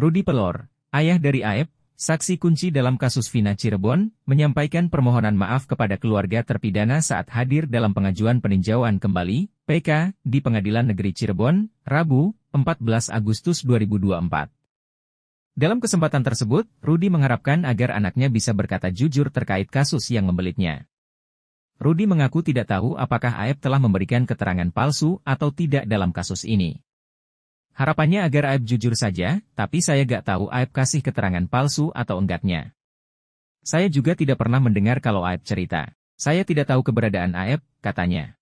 Rudi Pelor, ayah dari Aep, saksi kunci dalam kasus Vina Cirebon, menyampaikan permohonan maaf kepada keluarga terpidana saat hadir dalam pengajuan peninjauan kembali, PK, di Pengadilan Negeri Cirebon, Rabu, 14 Agustus 2024. Dalam kesempatan tersebut, Rudi mengharapkan agar anaknya bisa berkata jujur terkait kasus yang membelitnya. Rudi mengaku tidak tahu apakah Aep telah memberikan keterangan palsu atau tidak dalam kasus ini. Harapannya agar Aib jujur saja, tapi saya gak tahu Aib kasih keterangan palsu atau enggaknya. Saya juga tidak pernah mendengar kalau Aib cerita. Saya tidak tahu keberadaan Aib, katanya.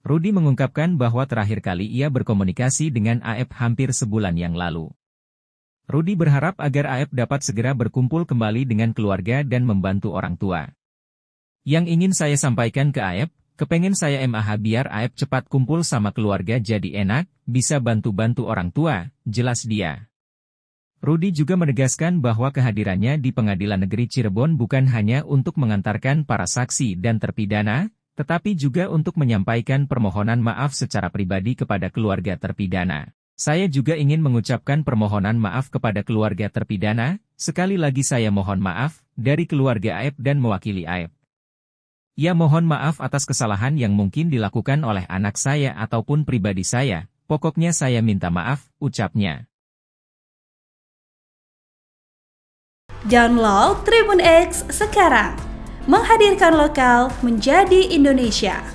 Rudi mengungkapkan bahwa terakhir kali ia berkomunikasi dengan Aib hampir sebulan yang lalu. Rudi berharap agar Aib dapat segera berkumpul kembali dengan keluarga dan membantu orang tua. Yang ingin saya sampaikan ke Aib, Kepengen saya MAH biar Aep cepat kumpul sama keluarga jadi enak, bisa bantu-bantu orang tua, jelas dia. Rudi juga menegaskan bahwa kehadirannya di Pengadilan Negeri Cirebon bukan hanya untuk mengantarkan para saksi dan terpidana, tetapi juga untuk menyampaikan permohonan maaf secara pribadi kepada keluarga terpidana. Saya juga ingin mengucapkan permohonan maaf kepada keluarga terpidana, sekali lagi saya mohon maaf, dari keluarga Aep dan mewakili Aep. Ia ya mohon maaf atas kesalahan yang mungkin dilakukan oleh anak saya ataupun pribadi saya, pokoknya saya minta maaf, ucapnya. Download Tribun X sekarang, menghadirkan lokal menjadi Indonesia.